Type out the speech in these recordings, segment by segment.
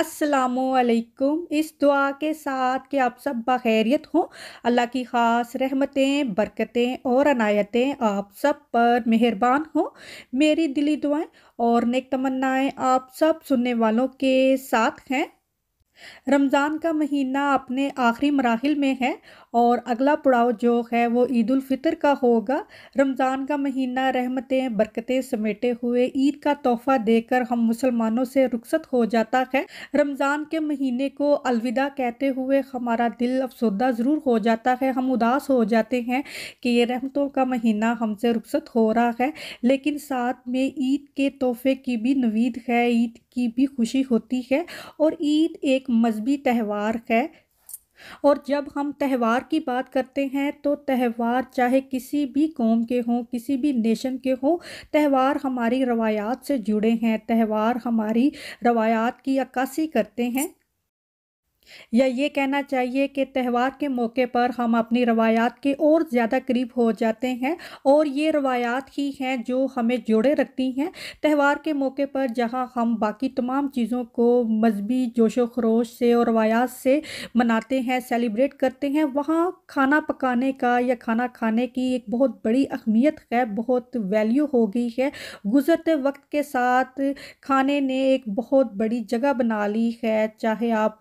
असलकुम इस दुआ के साथ कि आप सब बखैरियत हों अल्लाह की ख़ास रहमतें बरकतें और अनायतें आप सब पर मेहरबान हों मेरी दिली दुआएं और नेक तमन्नाएं आप सब सुनने वालों के साथ हैं रमज़ान का महीना अपने आखिरी मराहल में है और अगला पड़ाव जो है वो ईद फ़ितर का होगा रमज़ान का महीना रहमतें बरकतें समेटे हुए ईद का तोहफ़ा देकर हम मुसलमानों से रुखसत हो जाता है रमज़ान के महीने को अलविदा कहते हुए हमारा दिल अफसोदा ज़रूर हो जाता है हम उदास हो जाते हैं कि ये रहमतों का महीना हमसे रुखसत हो रहा है लेकिन साथ में ईद के तोहफ़े की भी नवीद है ईद की भी खुशी होती है और ईद एक मजहबी त्यौहार है और जब हम त्यौहार की बात करते हैं तो त्यौहार चाहे किसी भी कौम के हों किसी भी नेशन के हों त्यौहार हमारी रवायात से जुड़े हैं त्यौहार हमारी रवायात की अक्कासी करते हैं या ये कहना चाहिए कि त्यौहार के मौके पर हम अपनी रवायात के और ज़्यादा करीब हो जाते हैं और ये रवायात ही हैं जो हमें जोड़े रखती हैं त्यौहार के मौके पर जहाँ हम बाकी तमाम चीज़ों को मजहबी जोश खरोश से और रवायात से मनाते हैं सेलिब्रेट करते हैं वहाँ खाना पकाने का या खाना खाने की एक बहुत बड़ी अहमियत है बहुत वैल्यू हो गई है गुज़रते वक्त के साथ खाने ने एक बहुत बड़ी जगह बना ली है चाहे आप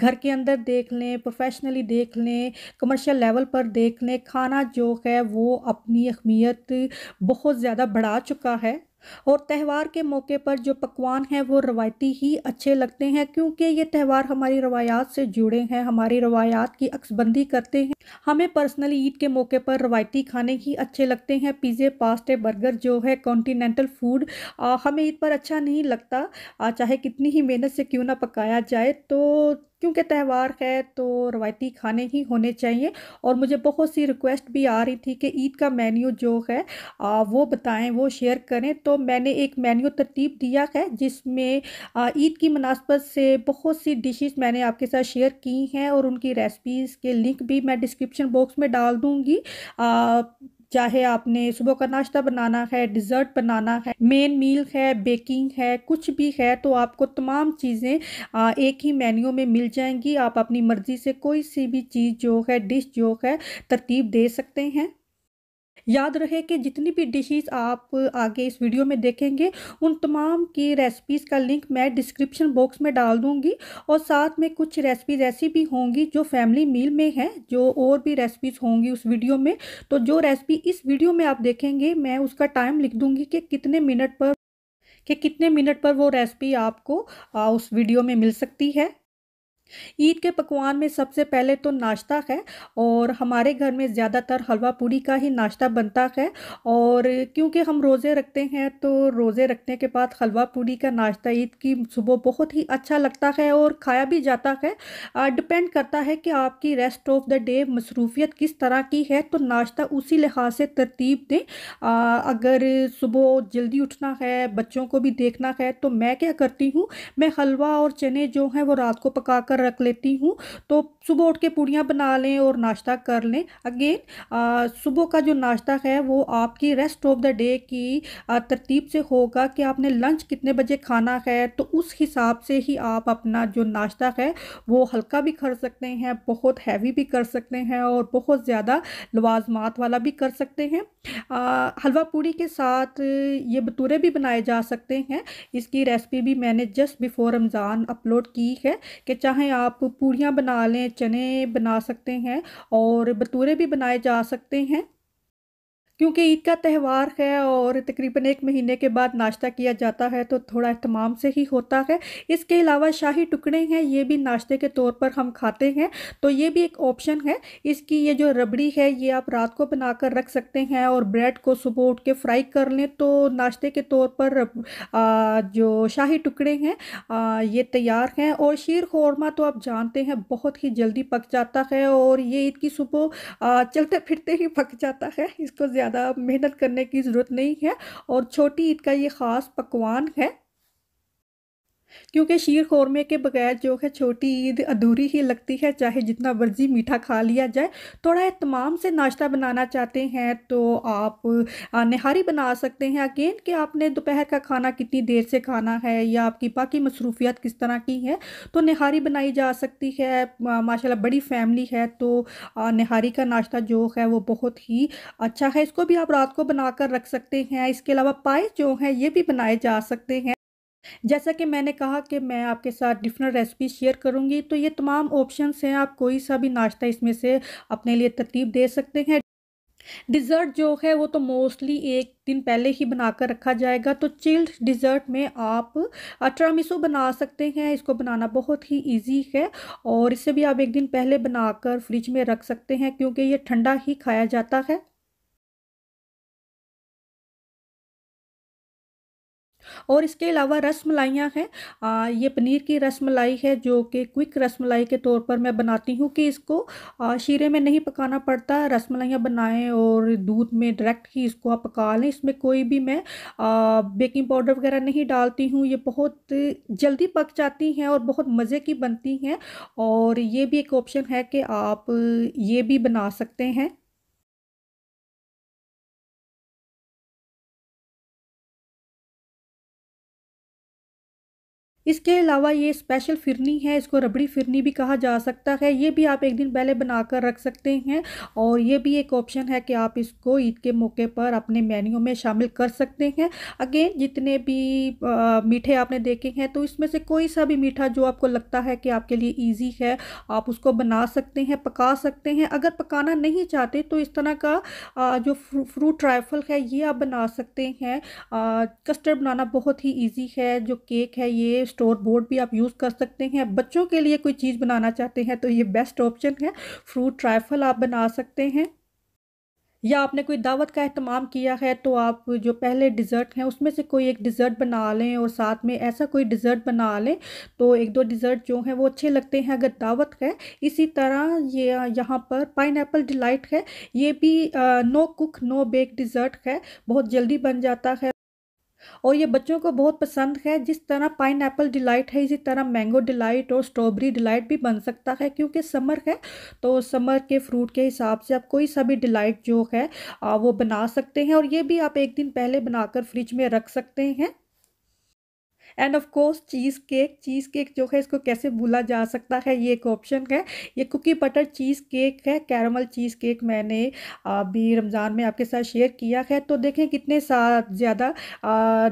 घर के अंदर देख लें प्रोफेशनली देख लें कमर्शियल लेवल पर देख लें खाना जो है वो अपनी अहमियत बहुत ज़्यादा बढ़ा चुका है और त्यौहार के मौके पर जो पकवान हैं वो रवायती ही अच्छे लगते हैं क्योंकि ये त्यौहार हमारी रवायात से जुड़े हैं हमारी रवायात की अक्सबंदी करते हैं हमें पर्सनली ईद के मौके पर रवायती खाने ही अच्छे लगते हैं पिज़्ज़े पास्ते बर्गर जो है कॉन्टीनेंटल फूड हमें ईद पर अच्छा नहीं लगता आ, चाहे कितनी ही मेहनत से क्यों ना पकाया जाए तो क्योंकि त्यौहार है तो रवायती खाने ही होने चाहिए और मुझे बहुत सी रिक्वेस्ट भी आ रही थी कि ईद का मेन्यू जो है आ, वो बताएं वो शेयर करें तो मैंने एक मेन्यू तरतीब दिया है जिसमें ईद की मुनासबत से बहुत सी डिशेस मैंने आपके साथ शेयर की हैं और उनकी रेसिपीज़ के लिंक भी मैं डिस्क्रिप्शन बॉक्स में डाल दूँगी चाहे आपने सुबह का नाश्ता बनाना है डिज़र्ट बनाना है मेन मील है बेकिंग है कुछ भी है तो आपको तमाम चीज़ें एक ही मेन्यू में मिल जाएंगी आप अपनी मर्ज़ी से कोई सी भी चीज़ जो है डिश जो है तरतीब दे सकते हैं याद रहे कि जितनी भी डिशेस आप आगे इस वीडियो में देखेंगे उन तमाम की रेसिपीज़ का लिंक मैं डिस्क्रिप्शन बॉक्स में डाल दूंगी और साथ में कुछ रेसिपीज़ ऐसी भी होंगी जो फैमिली मील में हैं जो और भी रेसिपीज़ होंगी उस वीडियो में तो जो रेसिपी इस वीडियो में आप देखेंगे मैं उसका टाइम लिख दूँगी कि कितने मिनट पर कि कितने मिनट पर वो रेसिपी आपको आ, उस वीडियो में मिल सकती है ईद के पकवान में सबसे पहले तो नाश्ता है और हमारे घर में ज़्यादातर हलवा पूड़ी का ही नाश्ता बनता है और क्योंकि हम रोज़े रखते हैं तो रोज़े रखने के बाद हलवा पूड़ी का नाश्ता ईद की सुबह बहुत ही अच्छा लगता है और खाया भी जाता है डिपेंड करता है कि आपकी रेस्ट ऑफ द डे मसरूफियत किस तरह की है तो नाश्ता उसी लिहाज से तरतीब दें अगर सुबह जल्दी उठना है बच्चों को भी देखना है तो मैं क्या करती हूँ मैं हलवा और चने जो हैं वो रात को पका कर रख लेती हूँ तो सुबह उठ के पूड़ियाँ बना लें और नाश्ता कर लें अगेन सुबह का जो नाश्ता है वो आपकी रेस्ट ऑफ द डे की तरतीब से होगा कि आपने लंच कितने बजे खाना है तो उस हिसाब से ही आप अपना जो नाश्ता है वो हल्का भी कर सकते हैं बहुत हैवी भी कर सकते हैं और बहुत ज़्यादा लवाजमात वाला भी कर सकते हैं हलवा पूड़ी के साथ ये भटूरे भी बनाए जा सकते हैं इसकी रेसिपी भी मैंने जस्ट बिफ़ोर रमज़ान अपलोड की है कि चाहे आप पूड़ियाँ बना लें चने बना सकते हैं और बतूरे भी बनाए जा सकते हैं क्योंकि ईद का त्यौहार है और तकरीबन एक महीने के बाद नाश्ता किया जाता है तो थोड़ा अहतमाम से ही होता है इसके अलावा शाही टुकड़े हैं ये भी नाश्ते के तौर पर हम खाते हैं तो ये भी एक ऑप्शन है इसकी ये जो रबड़ी है ये आप रात को बना कर रख सकते हैं और ब्रेड को सुबह उठ के फ्राई कर लें तो नाश्ते के तौर पर आ, जो शाही टुकड़े हैं ये तैयार हैं और शीर कौरमा तो आप जानते हैं बहुत ही जल्दी पक जाता है और ये ईद की सुबह चलते फिरते ही पक जाता है इसको ज़्यादा ज़्यादा मेहनत करने की ज़रूरत नहीं है और छोटी ईद का ये ख़ास पकवान है क्योंकि शीर कौरमे के बगैर जो है छोटी ईद अधूरी ही लगती है चाहे जितना वर्जी मीठा खा लिया जाए थोड़ा तमाम से नाश्ता बनाना चाहते हैं तो आप नहारी बना सकते हैं अगेन कि आपने दोपहर का खाना कितनी देर से खाना है या आपकी बाकी मसरूफियात किस तरह की है तो नहारी बनाई जा सकती है माशाल्लाह बड़ी फैमिली है तो नहारी का नाश्ता जो है वो बहुत ही अच्छा है इसको भी आप रात को कर रख सकते हैं इसके अलावा पाए जो हैं ये भी बनाए जा सकते हैं जैसा कि मैंने कहा कि मैं आपके साथ डिफरेंट रेसिपी शेयर करूंगी तो ये तमाम ऑप्शंस हैं आप कोई सा भी नाश्ता इसमें से अपने लिए तरतीब दे सकते हैं डिज़र्ट जो है वो तो मोस्टली एक दिन पहले ही बनाकर रखा जाएगा तो चिल्ड डिज़र्ट में आप ट्रामिसो बना सकते हैं इसको बनाना बहुत ही इजी है और इसे भी आप एक दिन पहले बनाकर फ्रिज में रख सकते हैं क्योंकि ये ठंडा ही खाया जाता है और इसके अलावा रस मलाइयाँ हैं ये पनीर की रस मलाई है जो कि क्विक रस मलाई के तौर पर मैं बनाती हूँ कि इसको आ, शीरे में नहीं पकाना पड़ता रस मलाइयाँ बनाएँ और दूध में डायरेक्ट ही इसको आप पका लें इसमें कोई भी मैं आ, बेकिंग पाउडर वगैरह नहीं डालती हूँ ये बहुत जल्दी पक जाती हैं और बहुत मज़े की बनती हैं और ये भी एक ऑप्शन है कि आप ये भी बना सकते हैं इसके अलावा ये स्पेशल फिरनी है इसको रबड़ी फिरनी भी कहा जा सकता है ये भी आप एक दिन पहले बना कर रख सकते हैं और ये भी एक ऑप्शन है कि आप इसको ईद के मौके पर अपने मेन्यू में शामिल कर सकते हैं अगेन जितने भी आ, मीठे आपने देखे हैं तो इसमें से कोई सा भी मीठा जो आपको लगता है कि आपके लिए ईजी है आप उसको बना सकते हैं पका सकते हैं अगर पकाना नहीं चाहते तो इस तरह का आ, जो फ्रू, फ्रूट ट्राइफल है ये आप बना सकते हैं कस्टर्ड बनाना बहुत ही ईजी है जो केक है ये स्टोर बोर्ड भी आप यूज़ कर सकते हैं बच्चों के लिए कोई चीज़ बनाना चाहते हैं तो ये बेस्ट ऑप्शन है फ्रूट ट्राइफल आप बना सकते हैं या आपने कोई दावत का अहतमाम किया है तो आप जो पहले डिज़र्ट हैं उसमें से कोई एक डिज़र्ट बना लें और साथ में ऐसा कोई डिज़र्ट बना लें तो एक दो डिज़र्ट जो हैं वो अच्छे लगते हैं अगर दावत है इसी तरह ये यहाँ पर पाइन डिलाइट है ये भी no cook no bake dessert है बहुत जल्दी बन जाता है और ये बच्चों को बहुत पसंद है जिस तरह पाइन डिलाइट है इसी तरह मैंगो डिलाइट और स्ट्रॉबेरी डिलाइट भी बन सकता है क्योंकि समर है तो समर के फ्रूट के हिसाब से आप कोई सा भी डिलाइट जो है वो बना सकते हैं और ये भी आप एक दिन पहले बनाकर फ्रिज में रख सकते हैं and of course cheesecake cheesecake जो है इसको कैसे भूला जा सकता है ये एक ऑप्शन है ये कुकी बटर चीज़ केक है कैरमल चीज़ केक मैंने अभी रमज़ान में आपके साथ शेयर किया है तो देखें कितने ज़्यादा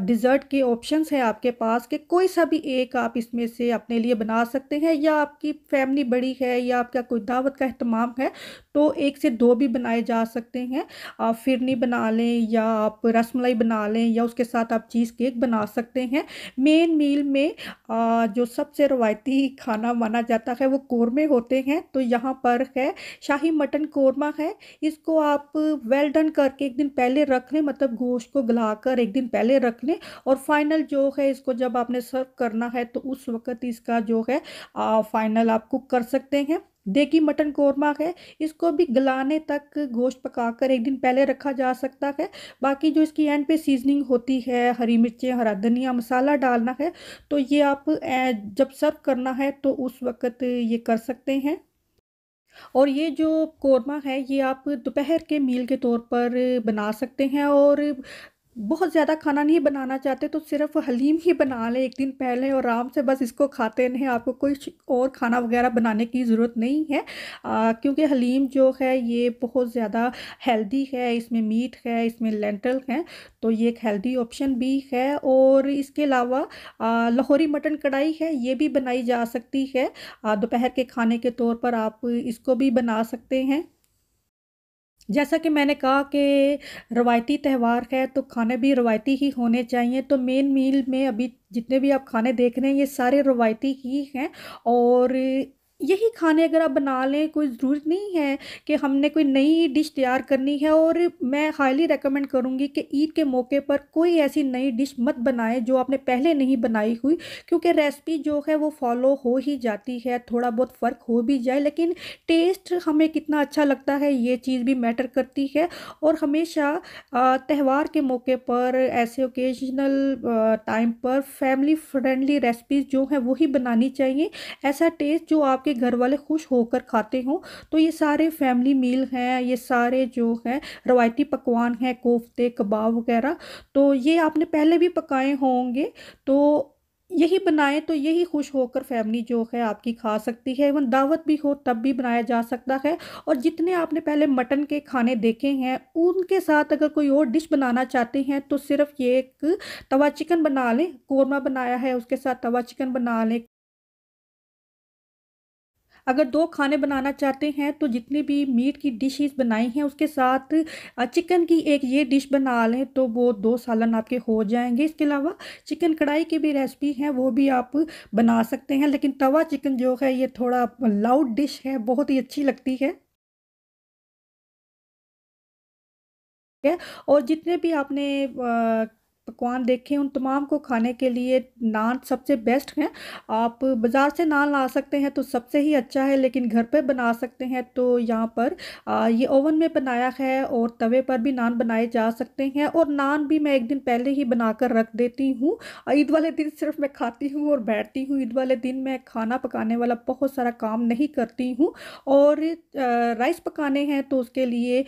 डिज़र्ट के ऑप्शन हैं आपके पास कि कोई सा भी एक आप इसमें से अपने लिए बना सकते हैं या आपकी फैमिली बड़ी है या आपका कोई दावत का अहतमाम है तो एक से दो भी बनाए जा सकते हैं आप फिरनी बना लें या आप रसमलाई बना लें या उसके साथ आप चीज़ केक बना सकते हैं मेन मील में आ, जो सबसे रवायती खाना माना जाता है वो कौरमे होते हैं तो यहाँ पर है शाही मटन कौरमा है इसको आप वेल डन करके एक दिन पहले रख लें मतलब गोश्त को गला कर एक दिन पहले रख लें और फाइनल जो है इसको जब आपने सर्व करना है तो उस वक्त इसका जो है फाइनल आप कुक कर सकते हैं देगी मटन कौरमा है इसको भी गलाने तक गोश्त पकाकर एक दिन पहले रखा जा सकता है बाकी जो इसकी एंड पे सीजनिंग होती है हरी मिर्चें हरा धनिया मसाला डालना है तो ये आप जब सर्व करना है तो उस वक्त ये कर सकते हैं और ये जो कौरमा है ये आप दोपहर के मील के तौर पर बना सकते हैं और बहुत ज़्यादा खाना नहीं बनाना चाहते तो सिर्फ हलीम ही बना लें एक दिन पहले और आराम से बस इसको खाते रहें आपको कोई और खाना वगैरह बनाने की ज़रूरत नहीं है आ, क्योंकि हलीम जो है ये बहुत ज़्यादा हेल्दी है इसमें मीट है इसमें लेंटल है तो ये एक हेल्दी ऑप्शन भी है और इसके अलावा लाहौरी मटन कढ़ाई है ये भी बनाई जा सकती है दोपहर के खाने के तौर पर आप इसको भी बना सकते हैं जैसा कि मैंने कहा कि रवायती त्यौहार है तो खाने भी रवायती ही होने चाहिए तो मेन मील में अभी जितने भी आप खाने देख रहे हैं ये सारे रवायती ही हैं और यही खाने अगर आप बना लें कोई ज़रूरत नहीं है कि हमने कोई नई डिश तैयार करनी है और मैं हाईली रेकमेंड करूँगी कि ईद के मौके पर कोई ऐसी नई डिश मत बनाएं जो आपने पहले नहीं बनाई हुई क्योंकि रेसिपी जो है वो फॉलो हो ही जाती है थोड़ा बहुत फ़र्क हो भी जाए लेकिन टेस्ट हमें कितना अच्छा लगता है ये चीज़ भी मैटर करती है और हमेशा त्यौहार के मौके पर ऐसे ओकेजनल टाइम पर फैमिली फ्रेंडली रेसिपीज़ जो हैं वही बनानी चाहिए ऐसा टेस्ट जो आपके आपके घर वाले खुश होकर खाते हों तो ये सारे फैमिली मील हैं ये सारे जो हैं रवायती पकवान हैं कोफ्ते कबाब वगैरह तो ये आपने पहले भी पकाए होंगे तो यही बनाएं तो यही खुश होकर फैमिली जो है आपकी खा सकती है इवन दावत भी हो तब भी बनाया जा सकता है और जितने आपने पहले मटन के खाने देखे हैं उनके साथ अगर कोई और डिश बनाना चाहते हैं तो सिर्फ ये एक तवा चिकन बना लें कौरमा बनाया है उसके साथ तवा चिकन बना लें अगर दो खाने बनाना चाहते हैं तो जितनी भी मीट की डिशेस बनाई हैं उसके साथ चिकन की एक ये डिश बना लें तो वो दो सालन आपके हो जाएंगे इसके अलावा चिकन कढ़ाई की भी रेसिपी है वो भी आप बना सकते हैं लेकिन तवा चिकन जो है ये थोड़ा लाउड डिश है बहुत ही अच्छी लगती है है और जितने भी आपने आ, पकवान देखे उन तमाम को खाने के लिए नान सबसे बेस्ट हैं आप बाज़ार से नान ला सकते हैं तो सबसे ही अच्छा है लेकिन घर पे बना सकते हैं तो यहाँ पर आ, ये ओवन में बनाया है और तवे पर भी नान बनाए जा सकते हैं और नान भी मैं एक दिन पहले ही बना कर रख देती हूँ ईद वाले दिन सिर्फ मैं खाती हूँ और बैठती हूँ ईद वाले दिन मैं खाना पकाने वाला बहुत सारा काम नहीं करती हूँ और राइस पकाने हैं तो उसके लिए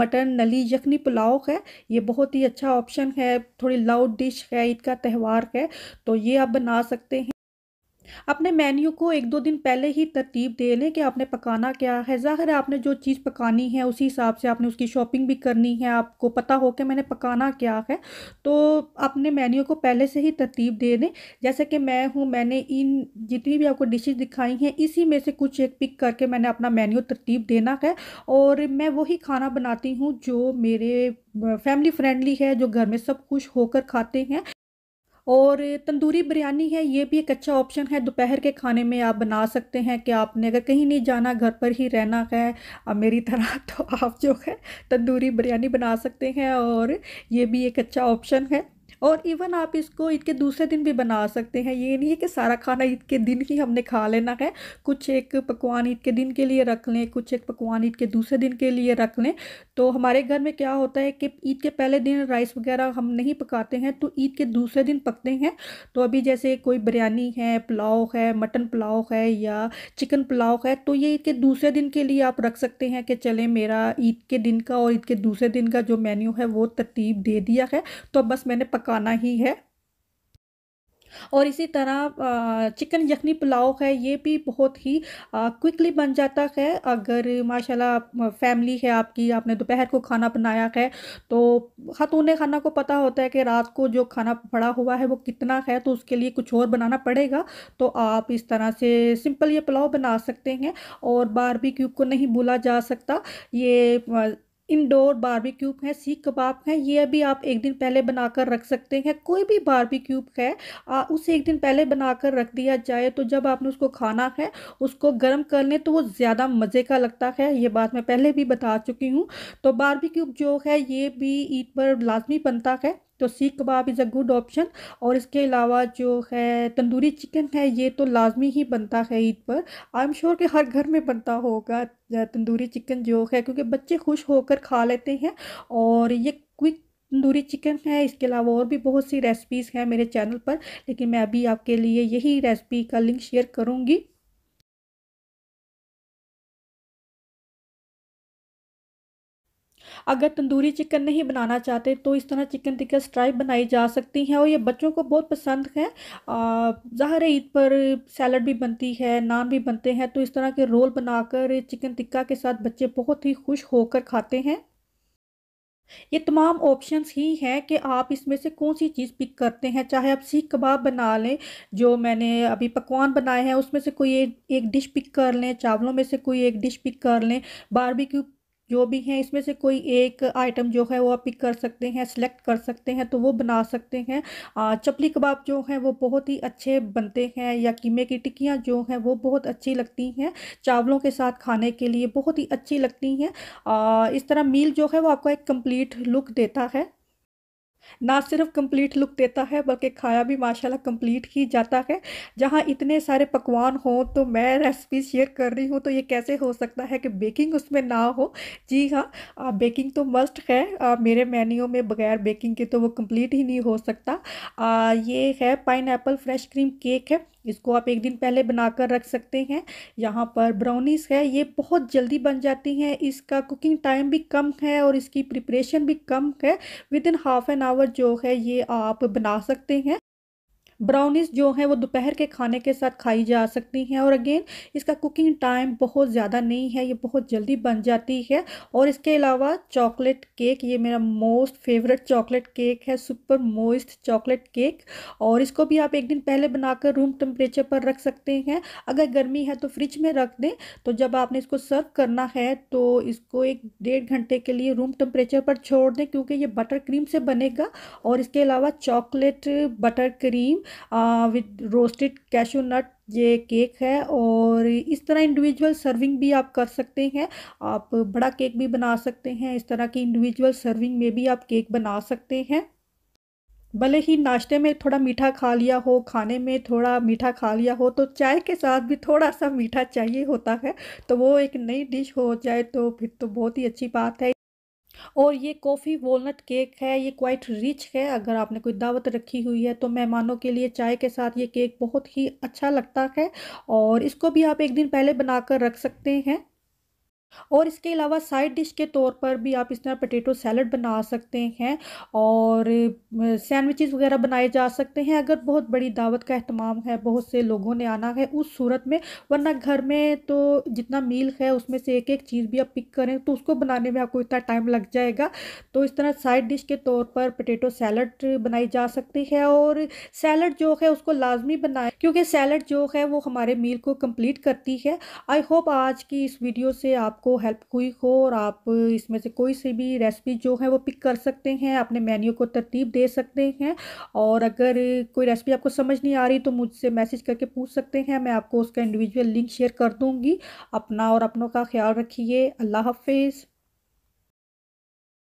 मटन नली यखनी पुलाव है ये बहुत ही अच्छा ऑप्शन है थोड़ा थोड़ी लाउड डिश है ईद का त्यौहार है तो ये आप बना सकते हैं अपने मेन्यू को एक दो दिन पहले ही तरतीब दे लें कि आपने पकाना क्या है ज़ाहिर है आपने जो चीज़ पकानी है उसी हिसाब से आपने उसकी शॉपिंग भी करनी है आपको पता हो कि मैंने पकाना क्या है तो अपने मेन्यू को पहले से ही तरतीब दे दें जैसे कि मैं हूँ मैंने इन जितनी भी आपको डिशेज दिखाई हैं इसी में से कुछ एक पिक करके मैंने अपना मेन्यू तरतीब देना है और मैं वही खाना बनाती हूँ जो मेरे फैमिली फ्रेंडली है जो घर में सब खुश होकर खाते हैं और तंदूरी बिरयानी है ये भी एक अच्छा ऑप्शन है दोपहर के खाने में आप बना सकते हैं कि आपने अगर कहीं नहीं जाना घर पर ही रहना है अब मेरी तरह तो आप जो है तंदूरी बिरयानी बना सकते हैं और ये भी एक अच्छा ऑप्शन है और इवन आप इसको ईद के दूसरे दिन भी बना सकते हैं ये नहीं है कि सारा खाना ईद के दिन ही हमने खा लेना है कुछ एक पकवान ईद के दिन के लिए रख लें कुछ एक पकवान ईद के दूसरे दिन के लिए रख लें तो हमारे घर में क्या होता है कि ईद के पहले दिन राइस वगैरह हम नहीं पकाते हैं तो ईद के दूसरे दिन पकते हैं तो अभी जैसे कोई बिरयानी है पुलाव है मटन पुलाव है या चिकन पुलाव है तो ये ईद के दूसरे दिन के लिए आप रख सकते हैं कि चले मेरा ईद के दिन का और ईद के दूसरे दिन का जो मेन्यू है वो तरतीब दे दिया है तो बस मैंने पका पकाना ही है और इसी तरह चिकन यखनी पुलाव है ये भी बहुत ही क्विकली बन जाता है अगर माशाल्लाह फैमिली है आपकी आपने दोपहर को खाना बनाया है तो खतून खाना को पता होता है कि रात को जो खाना पड़ा हुआ है वो कितना है तो उसके लिए कुछ और बनाना पड़ेगा तो आप इस तरह से सिंपल ये पुलाव बना सकते हैं और बार को नहीं भूला जा सकता ये इंडोर बारबेक्यूब है सीख कबाब है ये अभी आप एक दिन पहले बनाकर रख सकते हैं कोई भी बारबेक्यूब है आ, उसे एक दिन पहले बनाकर रख दिया जाए तो जब आपने उसको खाना है उसको गर्म कर लें तो वो ज़्यादा मज़े का लगता है ये बात मैं पहले भी बता चुकी हूँ तो बारबेक्यूब जो है ये भी ईद पर लाजमी बनता है तो seekh kebab is a good option और इसके अलावा जो है तंदूरी चिकन है ये तो लाजमी ही बनता है ईद पर आई एम श्योर कि हर घर में बनता होगा तंदूरी चिकन जो है क्योंकि बच्चे खुश होकर खा लेते हैं और ये क्विक तंदूरी चिकन है इसके अलावा और भी बहुत सी रेसिपीज़ हैं मेरे चैनल पर लेकिन मैं अभी आपके लिए यही रेसिपी का लिंक शेयर करूँगी अगर तंदूरी चिकन नहीं बनाना चाहते तो इस तरह चिकन टिक्का स्ट्राइप बनाई जा सकती हैं और ये बच्चों को बहुत पसंद है ज़ाहिर ईद पर सैलड भी बनती है नान भी बनते हैं तो इस तरह के रोल बनाकर चिकन टिक्का के साथ बच्चे बहुत ही खुश होकर खाते हैं ये तमाम ऑप्शंस ही हैं कि आप इसमें से कौन सी चीज़ पिक करते हैं चाहे आप सीख कबाब बना लें जो मैंने अभी पकवान बनाए हैं उसमें से कोई एक एक डिश पिक कर लें चावलों में से कोई एक डिश पिक कर लें बारबेक्यू जो भी हैं इसमें से कोई एक आइटम जो है वो आप पिक कर सकते हैं सेलेक्ट कर सकते हैं तो वो बना सकते हैं चपली कबाब जो हैं वो बहुत ही अच्छे बनते हैं या कीमे की टिक्कियाँ जो हैं वो बहुत अच्छी लगती हैं चावलों के साथ खाने के लिए बहुत ही अच्छी लगती हैं इस तरह मील जो है वो आपको एक कम्प्लीट लुक देता है ना सिर्फ कंप्लीट लुक देता है बल्कि खाया भी माशाल्लाह कंप्लीट ही जाता है जहाँ इतने सारे पकवान हों तो मैं रेसिपी शेयर कर रही हूँ तो ये कैसे हो सकता है कि बेकिंग उसमें ना हो जी हाँ बेकिंग तो मस्ट है आ, मेरे मेन्यू में बगैर बेकिंग के तो वो कंप्लीट ही नहीं हो सकता आ, ये है पाइन फ्रेश क्रीम केक है इसको आप एक दिन पहले बनाकर रख सकते हैं यहाँ पर ब्राउनीस है ये बहुत जल्दी बन जाती हैं इसका कुकिंग टाइम भी कम है और इसकी प्रिपरेशन भी कम है within half an hour जो है ये आप बना सकते हैं ब्राउनीज़ जो है वो दोपहर के खाने के साथ खाई जा सकती हैं और अगेन इसका कुकिंग टाइम बहुत ज़्यादा नहीं है ये बहुत जल्दी बन जाती है और इसके अलावा चॉकलेट केक ये मेरा मोस्ट फेवरेट चॉकलेट केक है सुपर मोस्ट चॉकलेट केक और इसको भी आप एक दिन पहले बनाकर रूम टेम्परेचर पर रख सकते हैं अगर गर्मी है तो फ्रिज में रख दें तो जब आपने इसको सर्व करना है तो इसको एक डेढ़ घंटे के लिए रूम टेम्परेचर पर छोड़ दें क्योंकि ये बटर क्रीम से बनेगा और इसके अलावा chocolate butter cream with roasted cashew nut ये केक है और इस तरह इंडिविजुअल सर्विंग भी आप कर सकते हैं आप बड़ा केक भी बना सकते हैं इस तरह की इंडिविजुअल सर्विंग में भी आप केक बना सकते हैं भले ही नाश्ते में थोड़ा मीठा खा लिया हो खाने में थोड़ा मीठा खा लिया हो तो चाय के साथ भी थोड़ा सा मीठा चाहिए होता है तो वो एक नई डिश हो जाए तो फिर तो बहुत ही अच्छी बात है और ये कॉफ़ी वॉलनट केक है ये क्वाइट रिच है अगर आपने कोई दावत रखी हुई है तो मेहमानों के लिए चाय के साथ ये केक बहुत ही अच्छा लगता है और इसको भी आप एक दिन पहले बनाकर रख सकते हैं और इसके अलावा साइड डिश के तौर पर भी आप इस तरह पटेटो सैलड बना सकते हैं और सैंडविचेस वगैरह बनाए जा सकते हैं अगर बहुत बड़ी दावत का अहतमाम है बहुत से लोगों ने आना है उस सूरत में वरना घर में तो जितना मील है उसमें से एक एक चीज़ भी आप पिक करें तो उसको बनाने में आपको इतना टाइम लग जाएगा तो इस तरह साइड डिश के तौर पर पटेटो सैलड बनाई जा सकती है और सैलड जो है उसको लाजमी बनाए क्योंकि सैलड जो है वो हमारे मील को कम्प्लीट करती है आई होप आज की इस वीडियो से आप आपको हेल्प हुई हो और आप इसमें से कोई से भी रेसिपी जो है वो पिक कर सकते हैं अपने मेन्यू को तरतीब दे सकते हैं और अगर कोई रेसिपी आपको समझ नहीं आ रही तो मुझसे मैसेज करके पूछ सकते हैं मैं आपको उसका इंडिविजुअल लिंक शेयर कर दूँगी अपना और अपनों का ख्याल रखिए अल्लाह हाफिज़